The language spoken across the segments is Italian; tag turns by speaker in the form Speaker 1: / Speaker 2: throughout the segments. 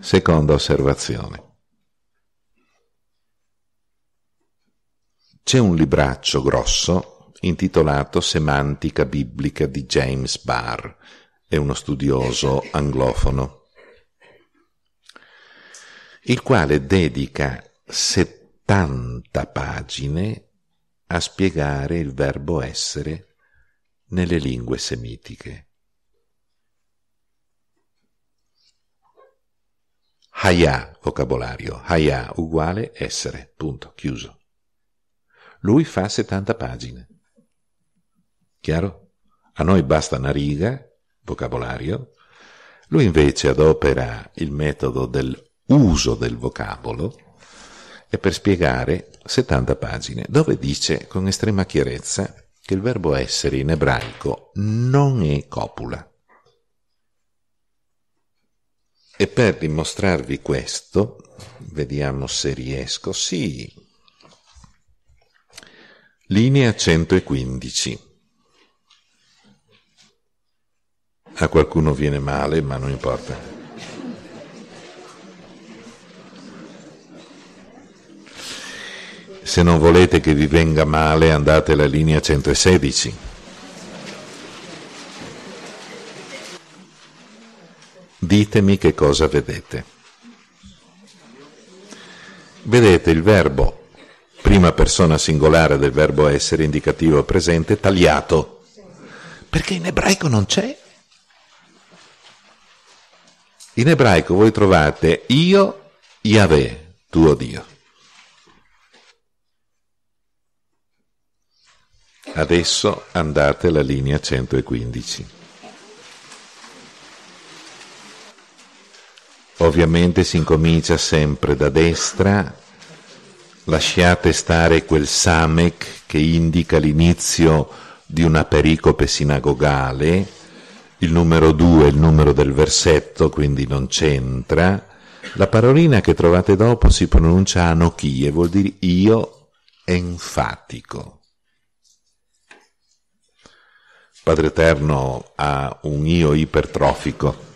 Speaker 1: Seconda osservazione. C'è un libraccio grosso intitolato Semantica biblica di James Barr, è uno studioso anglofono, il quale dedica 70 pagine a spiegare il verbo essere nelle lingue semitiche. Haya, vocabolario. Haya uguale essere. Punto. Chiuso. Lui fa 70 pagine. Chiaro? A noi basta una riga, vocabolario. Lui invece adopera il metodo del uso del vocabolo e per spiegare 70 pagine, dove dice con estrema chiarezza che il verbo essere in ebraico non è copula. E per dimostrarvi questo, vediamo se riesco, sì, linea 115. A qualcuno viene male, ma non importa. Se non volete che vi venga male, andate alla linea 116. ditemi che cosa vedete. Vedete il verbo, prima persona singolare del verbo essere indicativo presente, tagliato, perché in ebraico non c'è. In ebraico voi trovate io, Yahweh, tuo Dio. Adesso andate alla linea 115. Ovviamente si incomincia sempre da destra, lasciate stare quel samek che indica l'inizio di una pericope sinagogale, il numero 2 è il numero del versetto, quindi non c'entra. La parolina che trovate dopo si pronuncia anochie, vuol dire io enfatico. Padre Eterno ha un io ipertrofico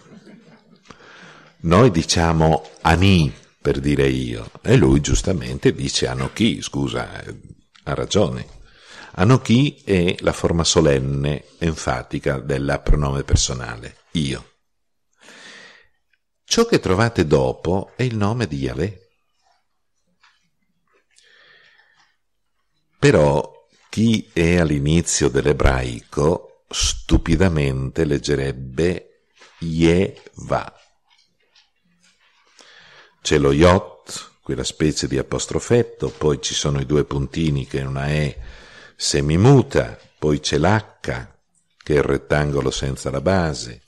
Speaker 1: noi diciamo Ani per dire io e lui giustamente dice Anochi, scusa, ha ragione. Anochi è la forma solenne, enfatica del pronome personale, io. Ciò che trovate dopo è il nome di Yahweh. Però chi è all'inizio dell'ebraico stupidamente leggerebbe Yeva, c'è lo yacht, quella specie di apostrofetto, poi ci sono i due puntini che è una E semimuta, poi c'è l'H che è il rettangolo senza la base,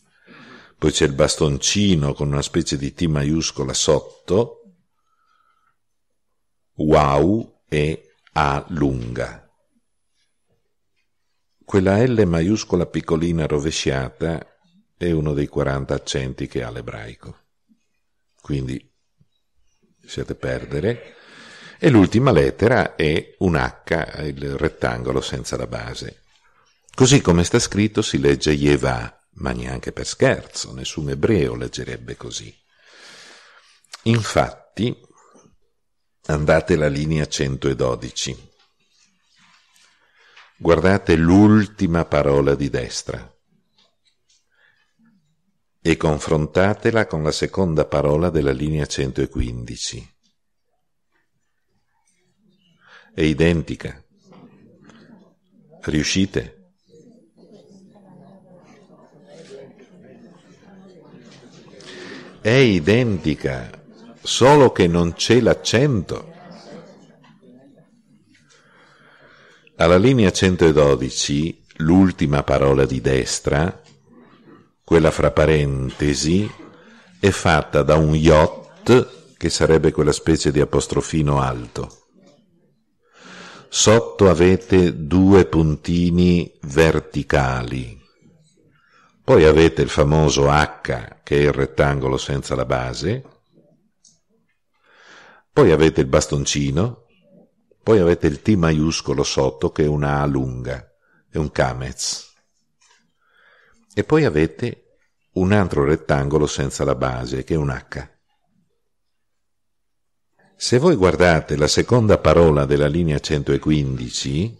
Speaker 1: poi c'è il bastoncino con una specie di T maiuscola sotto, wow e A lunga. Quella L maiuscola piccolina rovesciata è uno dei 40 accenti che ha l'ebraico. Quindi lasciate perdere. E l'ultima lettera è un H, il rettangolo senza la base. Così come sta scritto si legge Yeva, ma neanche per scherzo, nessun ebreo leggerebbe così. Infatti, andate alla linea 112. Guardate l'ultima parola di destra e confrontatela con la seconda parola della linea 115. È identica. Riuscite? È identica, solo che non c'è l'accento. Alla linea 112, l'ultima parola di destra, quella fra parentesi, è fatta da un yacht che sarebbe quella specie di apostrofino alto. Sotto avete due puntini verticali. Poi avete il famoso H che è il rettangolo senza la base. Poi avete il bastoncino. Poi avete il T maiuscolo sotto che è una A lunga, è un camez. E poi avete un altro rettangolo senza la base, che è un H. Se voi guardate la seconda parola della linea 115,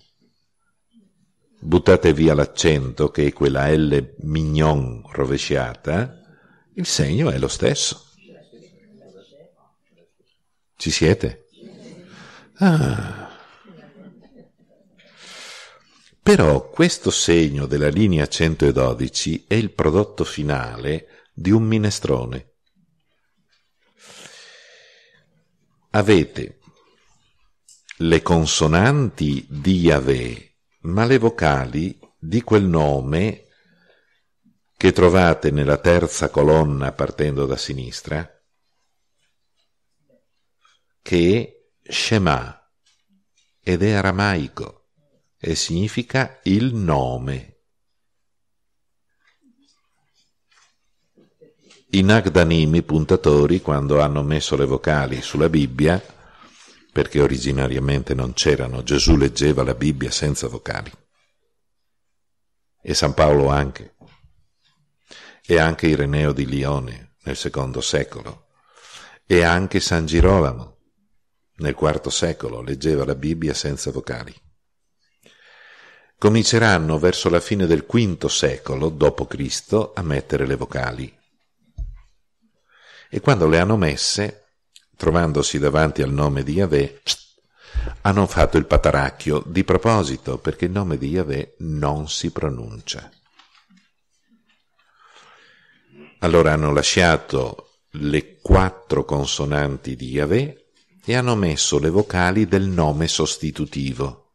Speaker 1: buttate via l'accento che è quella L mignon rovesciata, il segno è lo stesso. Ci siete? Ah, però questo segno della linea 112 è il prodotto finale di un minestrone. Avete le consonanti di Yahweh, ma le vocali di quel nome che trovate nella terza colonna partendo da sinistra, che è Shema ed è aramaico e significa il nome. I Nagdanimi puntatori, quando hanno messo le vocali sulla Bibbia, perché originariamente non c'erano, Gesù leggeva la Bibbia senza vocali. E San Paolo anche. E anche Ireneo di Lione nel secondo secolo. E anche San Girolamo nel IV secolo leggeva la Bibbia senza vocali cominceranno verso la fine del V secolo d.C. a mettere le vocali. E quando le hanno messe, trovandosi davanti al nome di Yahweh, hanno fatto il pataracchio di proposito perché il nome di Yahweh non si pronuncia. Allora hanno lasciato le quattro consonanti di Yahweh e hanno messo le vocali del nome sostitutivo.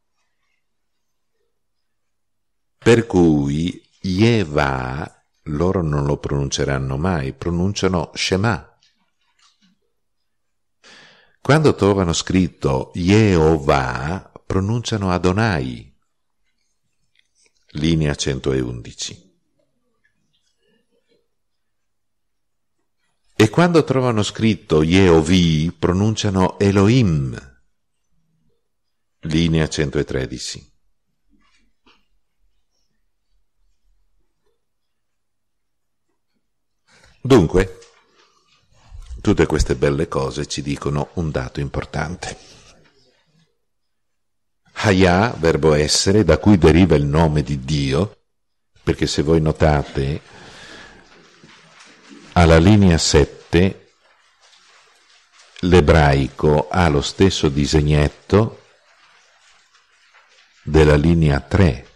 Speaker 1: Per cui Yeva, loro non lo pronunceranno mai, pronunciano Shema. Quando trovano scritto Yehovah, pronunciano Adonai, linea 111. E quando trovano scritto Yehovi, pronunciano Elohim, linea 113. Dunque, tutte queste belle cose ci dicono un dato importante. Haya, verbo essere, da cui deriva il nome di Dio, perché se voi notate, alla linea 7 l'ebraico ha lo stesso disegnetto della linea 3.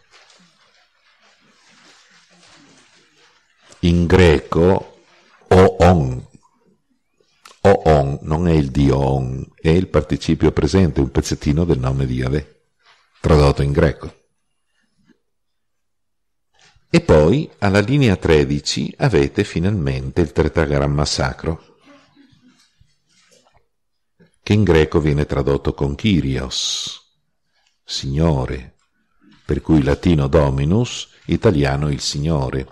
Speaker 1: In greco o-on. O-on non è il dio on, è il participio presente, un pezzettino del nome di Yahweh, tradotto in greco. E poi alla linea 13 avete finalmente il tetragramma sacro, che in greco viene tradotto con Kyrios, Signore, per cui latino Dominus, italiano il Signore.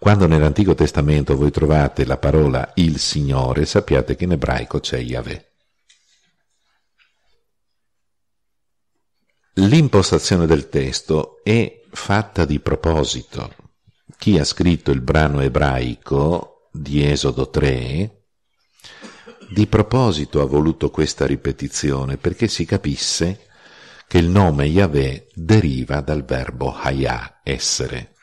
Speaker 1: Quando nell'Antico Testamento voi trovate la parola il Signore, sappiate che in ebraico c'è Yahweh. L'impostazione del testo è fatta di proposito. Chi ha scritto il brano ebraico di Esodo 3, di proposito ha voluto questa ripetizione perché si capisse che il nome Yahweh deriva dal verbo Hayah, essere,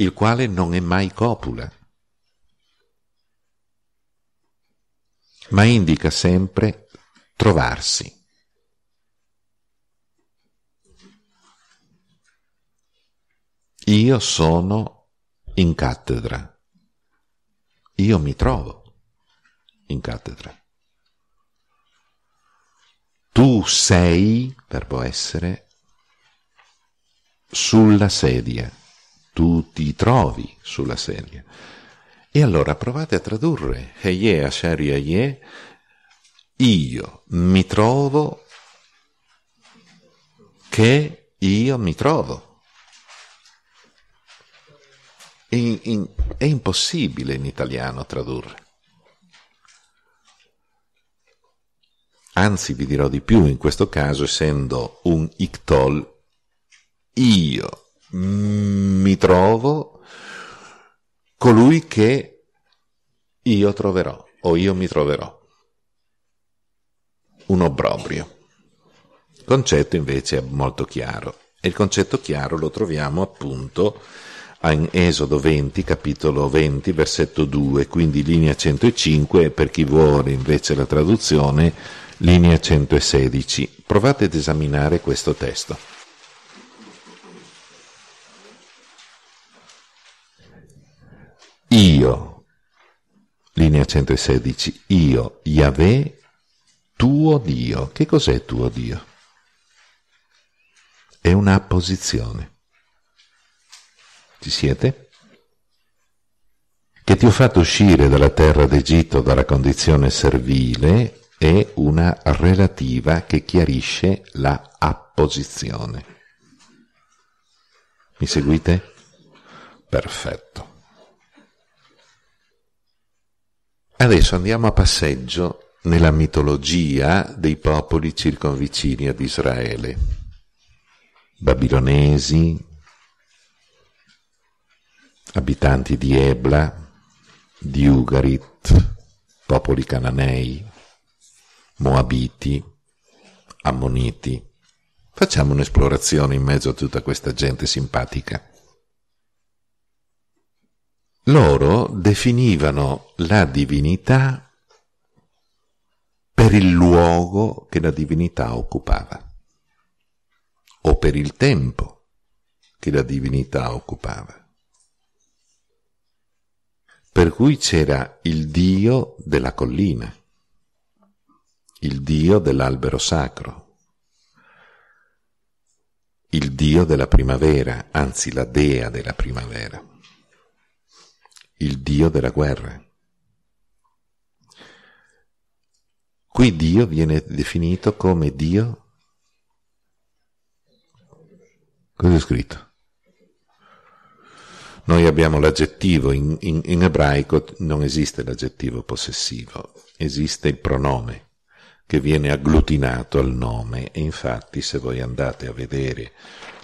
Speaker 1: il quale non è mai copula, ma indica sempre trovarsi. Io sono in cattedra, io mi trovo in cattedra. Tu sei, verbo essere, sulla sedia tu ti trovi sulla sedia. E allora provate a tradurre Heye Asher Yeye, io mi trovo che io mi trovo. In, in, è impossibile in italiano tradurre. Anzi, vi dirò di più, in questo caso, essendo un ictol, io mi trovo colui che io troverò o io mi troverò. Un obbrobrio. concetto invece è molto chiaro e il concetto chiaro lo troviamo appunto in Esodo 20, capitolo 20, versetto 2, quindi linea 105 e per chi vuole invece la traduzione linea 116. Provate ad esaminare questo testo. io, linea 116, io, Yahweh, tuo Dio. Che cos'è tuo Dio? È una posizione. Ci siete? Che ti ho fatto uscire dalla terra d'Egitto dalla condizione servile è una relativa che chiarisce la apposizione. Mi seguite? Perfetto. Adesso andiamo a passeggio nella mitologia dei popoli circonvicini ad Israele. Babilonesi, abitanti di Ebla, di Ugarit, popoli cananei, moabiti, ammoniti. Facciamo un'esplorazione in mezzo a tutta questa gente simpatica loro definivano la divinità per il luogo che la divinità occupava, o per il tempo che la divinità occupava. Per cui c'era il Dio della collina, il Dio dell'albero sacro, il Dio della primavera, anzi la Dea della primavera il Dio della guerra. Qui Dio viene definito come Dio. Cos'è scritto? Noi abbiamo l'aggettivo, in, in, in ebraico non esiste l'aggettivo possessivo, esiste il pronome che viene agglutinato al nome e infatti se voi andate a vedere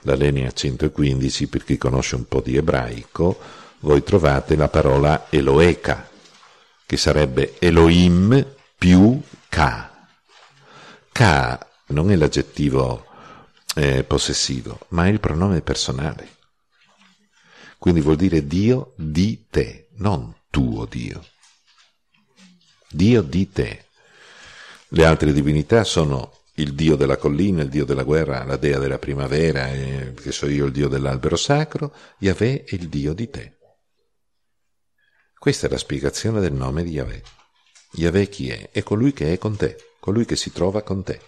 Speaker 1: la linea 115 per chi conosce un po' di ebraico, voi trovate la parola Eloeca, che sarebbe Elohim più Ka. Ka non è l'aggettivo eh, possessivo, ma è il pronome personale. Quindi vuol dire Dio di te, non tuo Dio. Dio di te. Le altre divinità sono il dio della collina, il dio della guerra, la dea della primavera, eh, che so io il dio dell'albero sacro, Yahweh è il dio di te. Questa è la spiegazione del nome di Yahweh. Yahweh chi è? È colui che è con te, colui che si trova con te.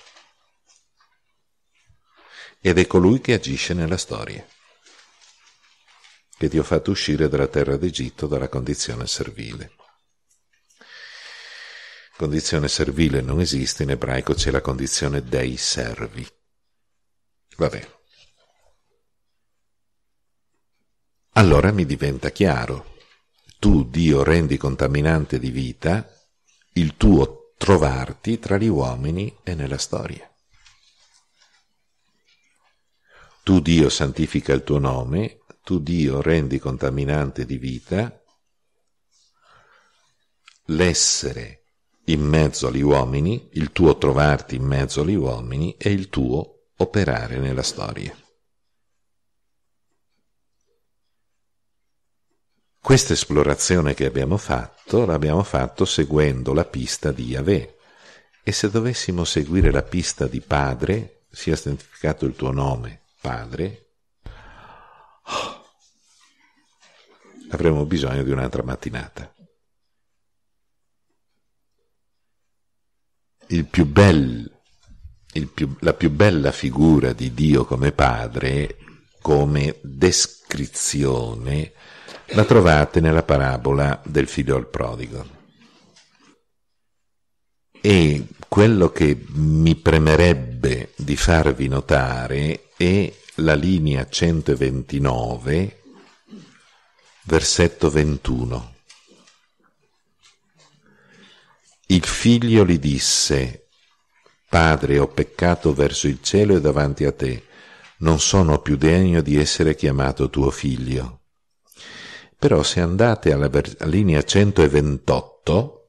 Speaker 1: Ed è colui che agisce nella storia, che ti ho fatto uscire dalla terra d'Egitto dalla condizione servile. Condizione servile non esiste, in ebraico c'è la condizione dei servi. Vabbè. Allora mi diventa chiaro tu Dio rendi contaminante di vita il tuo trovarti tra gli uomini e nella storia. Tu Dio santifica il tuo nome, tu Dio rendi contaminante di vita l'essere in mezzo agli uomini, il tuo trovarti in mezzo agli uomini e il tuo operare nella storia. Questa esplorazione che abbiamo fatto l'abbiamo fatto seguendo la pista di Yahweh. E se dovessimo seguire la pista di Padre, sia santificato il tuo nome, Padre, avremmo bisogno di un'altra mattinata. Più bel, più, la più bella figura di Dio come Padre, come descrizione, la trovate nella parabola del figlio al prodigo. E quello che mi premerebbe di farvi notare è la linea 129, versetto 21. Il figlio gli disse, Padre, ho peccato verso il cielo e davanti a te, non sono più degno di essere chiamato tuo figlio. Però se andate alla linea 128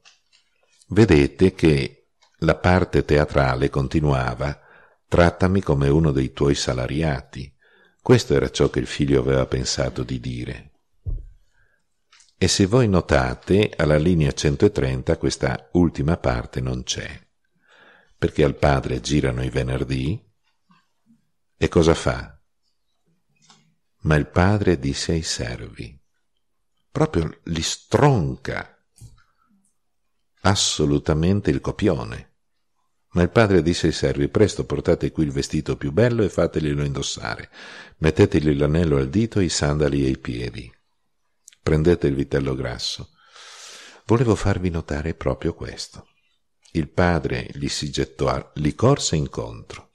Speaker 1: vedete che la parte teatrale continuava trattami come uno dei tuoi salariati. Questo era ciò che il figlio aveva pensato di dire. E se voi notate, alla linea 130 questa ultima parte non c'è, perché al padre girano i venerdì e cosa fa? Ma il padre disse ai servi, proprio li stronca assolutamente il copione. Ma il padre disse ai servi, presto portate qui il vestito più bello e fateglielo indossare, mettetegli l'anello al dito, i sandali ai piedi. Prendete il vitello grasso. Volevo farvi notare proprio questo. Il padre gli si gettò, a, gli corse incontro,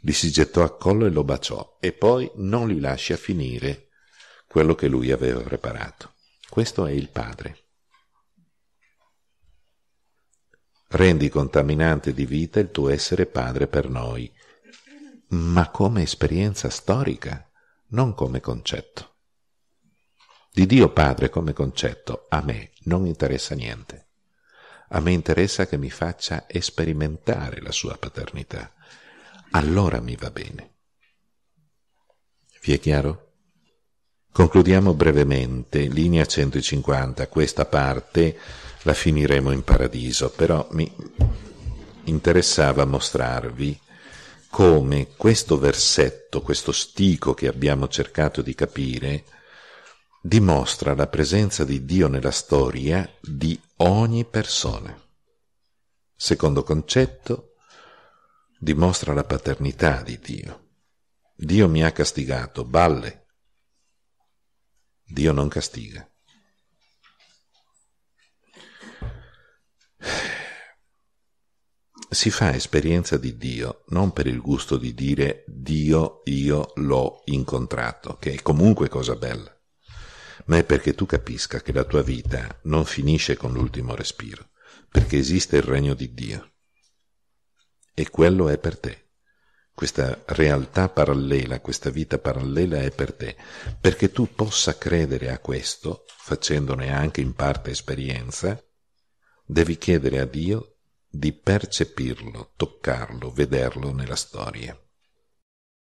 Speaker 1: gli si gettò a collo e lo baciò, e poi non gli lascia finire quello che lui aveva preparato. Questo è il Padre. Rendi contaminante di vita il tuo essere Padre per noi, ma come esperienza storica, non come concetto. Di Dio Padre come concetto a me non interessa niente. A me interessa che mi faccia sperimentare la sua paternità. Allora mi va bene. Vi è chiaro? Concludiamo brevemente, linea 150, questa parte la finiremo in paradiso, però mi interessava mostrarvi come questo versetto, questo stico che abbiamo cercato di capire, dimostra la presenza di Dio nella storia di ogni persona. Secondo concetto, dimostra la paternità di Dio. Dio mi ha castigato, balle, Dio non castiga. Si fa esperienza di Dio non per il gusto di dire Dio io l'ho incontrato, che è comunque cosa bella, ma è perché tu capisca che la tua vita non finisce con l'ultimo respiro, perché esiste il regno di Dio e quello è per te questa realtà parallela, questa vita parallela è per te, perché tu possa credere a questo, facendone anche in parte esperienza, devi chiedere a Dio di percepirlo, toccarlo, vederlo nella storia.